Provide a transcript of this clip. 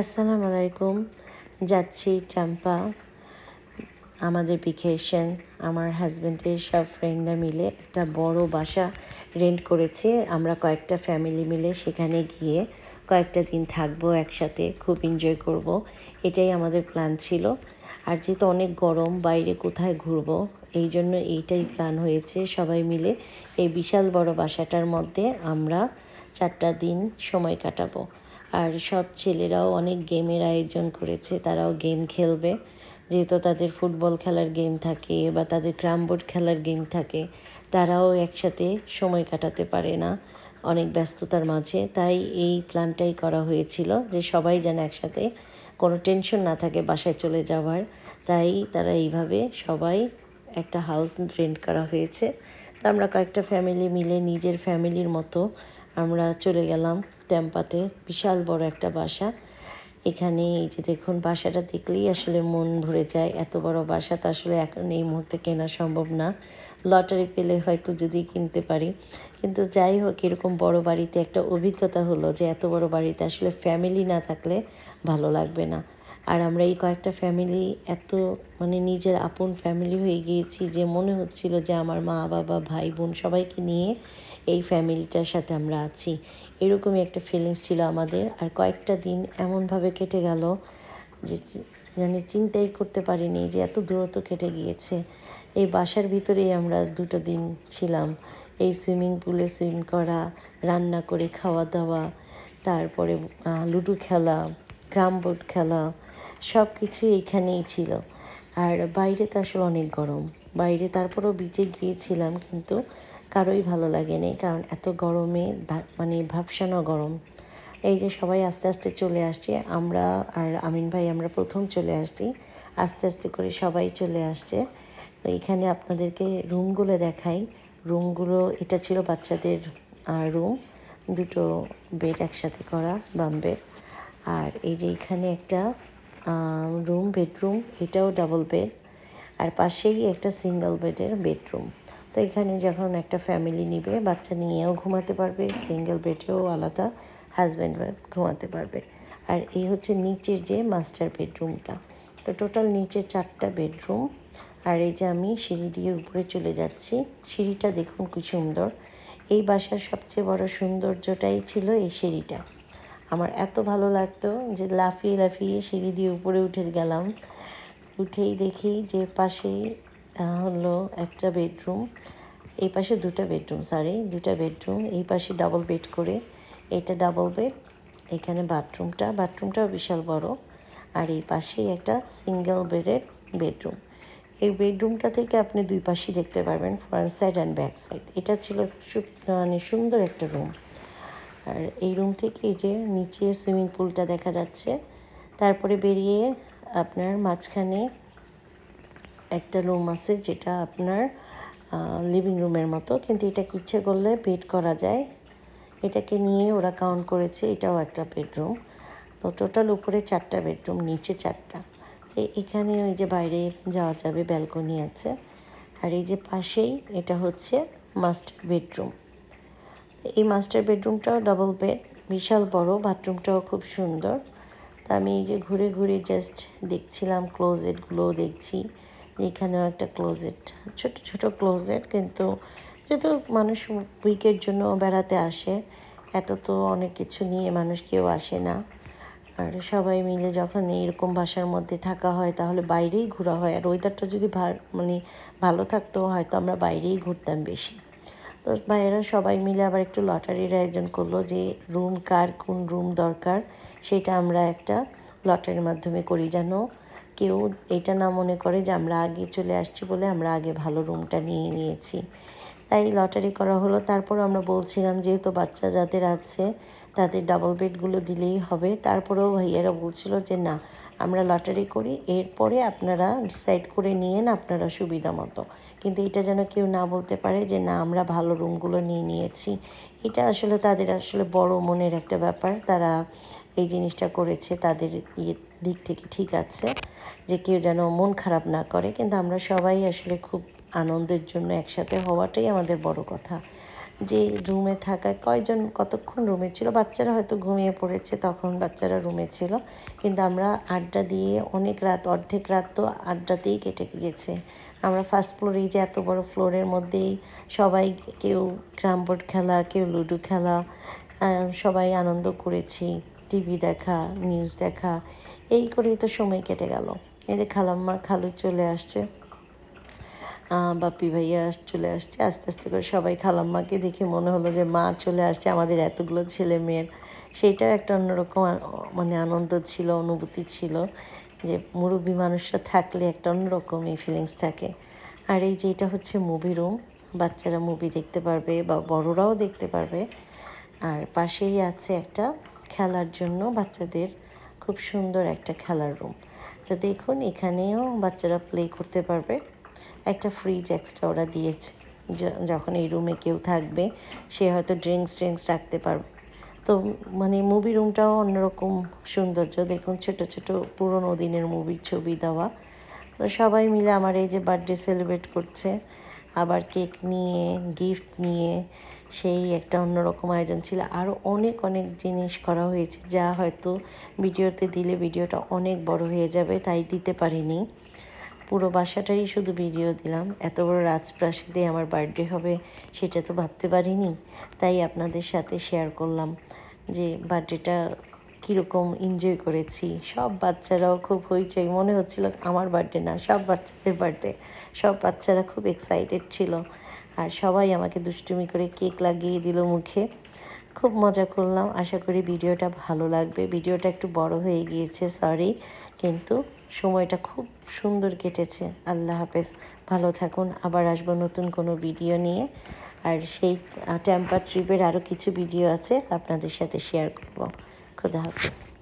আসসালামু আলাইকুম যাচ্ছি চাম্পা আমাদের ভিকেশন আমার হাজব্যান্ডের সব ফ্রেন্ডরা মিলে একটা বড় বাসা রেন্ট করেছে আমরা কয়েকটা ফ্যামিলি মিলে সেখানে গিয়ে কয়েকটা দিন থাকবো একসাথে খুব এনজয় করব। এটাই আমাদের প্ল্যান ছিল আর যেহেতু অনেক গরম বাইরে কোথায় ঘুরব এই জন্য এইটাই প্ল্যান হয়েছে সবাই মিলে এই বিশাল বড় বাসাটার মধ্যে আমরা চারটা দিন সময় কাটাবো আর সব ছেলেরাও অনেক গেমের আয়োজন করেছে তারাও গেম খেলবে যেহেতু তাদের ফুটবল খেলার গেম থাকে বা তাদের ক্রামবোর্ড খেলার গেম থাকে তারাও একসাথে সময় কাটাতে পারে না অনেক ব্যস্ততার মাঝে তাই এই প্ল্যানটাই করা হয়েছিল যে সবাই যেন একসাথে কোনো টেনশন না থাকে বাসায় চলে যাওয়ার তাই তারা এইভাবে সবাই একটা হাউস রেন্ট করা হয়েছে তো আমরা কয়েকটা ফ্যামিলি মিলে নিজের ফ্যামিলির মতো আমরা চলে গেলাম ট্যাম্পাতে বিশাল বড় একটা বাসা এখানে এই যে দেখুন বাসাটা দেখলেই আসলে মন ভরে যায় এত বড় বাসা তো আসলে এখন এই মুহূর্তে কেনা সম্ভব না লটারি পেলে হয়তো যদি কিনতে পারি কিন্তু যাই হোক এরকম বড় বাড়িতে একটা অভিজ্ঞতা হলো যে এত বড় বাড়িতে আসলে ফ্যামিলি না থাকলে ভালো লাগবে না আর আমরা এই কয়েকটা ফ্যামিলি এত মানে নিজের আপন ফ্যামিলি হয়ে গিয়েছি যে মনে হচ্ছিল যে আমার মা বাবা ভাই বোন সবাইকে নিয়ে এই ফ্যামিলিটার সাথে আমরা আছি এরকমই একটা ফিলিংস ছিল আমাদের আর কয়েকটা দিন এমনভাবে কেটে গেল যে মানে চিন্তাই করতে পারিনি যে এত দূরত্ব কেটে গিয়েছে এই বাসার ভিতরেই আমরা দুটো দিন ছিলাম এই সুইমিং পুলে সুইম করা রান্না করে খাওয়া দাওয়া তারপরে লুডো খেলা ক্রাম বোর্ড খেলা সব কিছু এইখানেই ছিল আর বাইরে তো আসলে অনেক গরম বাইরে তারপরেও বিচে গিয়েছিলাম কিন্তু কারোই ভালো লাগেনি কারণ এত গরমে মানে ভাবসানো গরম এই যে সবাই আস্তে আস্তে চলে আসছে আমরা আর আমিন ভাই আমরা প্রথম চলে আসছি আস্তে আস্তে করে সবাই চলে আসছে তো এখানে আপনাদেরকে রুমগুলো দেখাই রুমগুলো এটা ছিল বাচ্চাদের রুম দুটো বেড একসাথে করা বাম বেড আর এই যে এখানে একটা রুম বেডরুম এটাও ডাবল বেড আর পাশেই একটা সিঙ্গল বেডের বেডরুম তো এখানে যখন একটা ফ্যামিলি নিবে বাচ্চা নিয়েও ঘুমাতে পারবে সিঙ্গেল বেডেও আলাদা হাজব্যান্ড ওয়াইফ ঘুমাতে পারবে আর এই হচ্ছে নিচের যে মাস্টার বেডরুমটা তো টোটাল নিচে চারটা বেডরুম আর এই যে আমি সিঁড়ি দিয়ে উপরে চলে যাচ্ছি সিঁড়িটা দেখুন খুব সুন্দর এই বাসার সবচেয়ে বড় সৌন্দর্যটাই ছিল এই সিঁড়িটা আমার এত ভালো লাগতো যে লাফিয়ে লাফিয়ে সিঁড়ি দিয়ে উপরে উঠে গেলাম উঠেই দেখি যে পাশেই হলো একটা বেডরুম এই পাশে দুটা বেডরুম সরি দুটা বেডরুম এই পাশে ডাবল বেড করে এটা ডাবল বেড এখানে বাথরুমটা বাথরুমটাও বিশাল বড় আর এই পাশেই একটা সিঙ্গেল বেডের বেডরুম এই বেডরুমটা থেকে আপনি দুই পাশেই দেখতে পারবেন front side and back side এটা ছিল মানে সুন্দর একটা রুম আর এই রুম থেকে এই যে নিচে সুইমিং পুলটা দেখা যাচ্ছে তারপরে বেরিয়ে আপনার মাঝখানে একটা রুম আছে যেটা আপনার লিভিং রুমের মতো কিন্তু এটা ইচ্ছে করলে বেড করা যায় এটাকে নিয়ে ওরা কাউন্ট করেছে এটাও একটা বেডরুম তো টোটাল উপরে চারটা বেডরুম নিচে চারটা এখানে ওই যে বাইরে যাওয়া যাবে ব্যালকনি আছে আর এই যে পাশেই এটা হচ্ছে মাস্টার বেডরুম এই মাস্টার বেডরুমটাও ডবল বেড বিশাল বড় বাথরুমটাও খুব সুন্দর তা আমি এই যে ঘুরে ঘুরে জাস্ট দেখছিলাম ক্লোজেটগুলো দেখছি এখানেও একটা ক্লোজেট ছোট ছোট ক্লোজেট কিন্তু যেহেতু মানুষ উইকের জন্য বেড়াতে আসে এত তো অনেক কিছু নিয়ে মানুষ কেউ আসে না আর সবাই মিলে যখন এরকম ভাষার মধ্যে থাকা হয় তাহলে বাইরেই ঘোরা হয় আর ওয়েদারটা যদি মানে ভালো থাকতো হয়তো আমরা বাইরেই ঘুরতাম বেশি তো ভাইয়েরা সবাই মিলে আবার একটু লটারির আয়োজন করলো যে রুম কার কোন রুম দরকার সেটা আমরা একটা লটারির মাধ্যমে করি যেন কেউ এটা না মনে করে যে আমরা আগে চলে আসছি বলে আমরা আগে ভালো রুমটা নিয়ে নিয়েছি তাই লটারি করা হলো তারপর আমরা বলছিলাম যেহেতু বাচ্চা যাদের আছে তাদের ডাবল বেডগুলো দিলেই হবে তারপরেও ভাইয়ারা বলছিল যে না আমরা লটারি করি এরপরে আপনারা ডিসাইড করে নিয়েন আপনারা সুবিধা মতো কিন্তু এটা যেন কেউ না বলতে পারে যে না আমরা ভালো রুমগুলো নিয়ে নিয়েছি এটা আসলে তাদের আসলে বড় মনের একটা ব্যাপার তারা এই জিনিসটা করেছে তাদের ইয়ে দিক থেকে ঠিক আছে যে কেউ যেন মন খারাপ না করে কিন্তু আমরা সবাই আসলে খুব আনন্দের জন্য একসাথে হওয়াটাই আমাদের বড় কথা যে রুমে থাকায় কয়জন কতক্ষণ রুমে ছিল বাচ্চারা হয়তো ঘুমিয়ে পড়েছে তখন বাচ্চারা রুমে ছিল কিন্তু আমরা আড্ডা দিয়ে অনেক রাত অর্ধেক রাত তো আড্ডাতেই কেটে গিয়েছে আমরা ফার্স্ট ফ্লোরেই যে এত বড় ফ্লোরের মধ্যেই সবাই কেউ ক্রাম বোর্ড খেলা কেউ লুডো খেলা সবাই আনন্দ করেছি টিভি দেখা নিউজ দেখা এই করেই তো সময় কেটে গেল এই যে খালাম্মা খালু চলে আসছে বাপি ভাইয়া চলে আসছে আস্তে আস্তে করে সবাই খালাম্মাকে দেখে মনে হলো যে মা চলে আসছে আমাদের এতগুলো ছেলে মেয়ের সেইটাও একটা অন্যরকম মানে আনন্দ ছিল অনুভূতি ছিল যে মুরব্বী মানুষরা থাকলে একটা অন্যরকম এই ফিলিংস থাকে আর এই যে এটা হচ্ছে মুভি রুম বাচ্চারা মুভি দেখতে পারবে বা বড়রাও দেখতে পারবে আর পাশেই আছে একটা খেলার জন্য বাচ্চাদের খুব সুন্দর একটা খেলার রুম তো দেখুন এখানেও বাচ্চারা প্লে করতে পারবে একটা ফ্রিজ এক্সট্রা ওরা দিয়েছে যখন এই রুমে কেউ থাকবে সে হয়তো ড্রিঙ্কস ড্রিঙ্কস রাখতে পারবে তো মানে মুভি রুমটাও অন্যরকম সৌন্দর্য দেখুন ছোট ছোট পুরনো দিনের মুভির ছবি দেওয়া তো সবাই মিলে আমার এই যে বার্থডে সেলিব্রেট করছে আবার কেক নিয়ে গিফট নিয়ে সেই একটা অন্যরকম আয়োজন ছিল আরও অনেক অনেক জিনিস করা হয়েছে যা হয়তো ভিডিওতে দিলে ভিডিওটা অনেক বড় হয়ে যাবে তাই দিতে পারিনি পুরো বাসাটারই শুধু ভিডিও দিলাম এত বড় রাজপ্রাসাদে আমার বার্থডে হবে সেটা তো ভাবতে পারিনি তাই আপনাদের সাথে শেয়ার করলাম যে বার্থডেটা কীরকম এনজয় করেছি সব বাচ্চারাও খুব হইচই মনে হচ্ছিল আমার বার্থডে না সব বাচ্চাদের বার্থডে সব বাচ্চারা খুব এক্সাইটেড ছিল আর সবাই আমাকে দুষ্টুমি করে কেক লাগিয়ে দিল মুখে খুব মজা করলাম আশা করি ভিডিওটা ভালো লাগবে ভিডিওটা একটু বড় হয়ে গিয়েছে সরি কিন্তু সময়টা খুব সুন্দর কেটেছে আল্লাহ হাফেজ ভালো থাকুন আবার আসবো নতুন কোনো ভিডিও নিয়ে আর সেই ট্যাম্পার ট্রিপের আরও কিছু ভিডিও আছে আপনাদের সাথে শেয়ার করব খুদা হাফেজ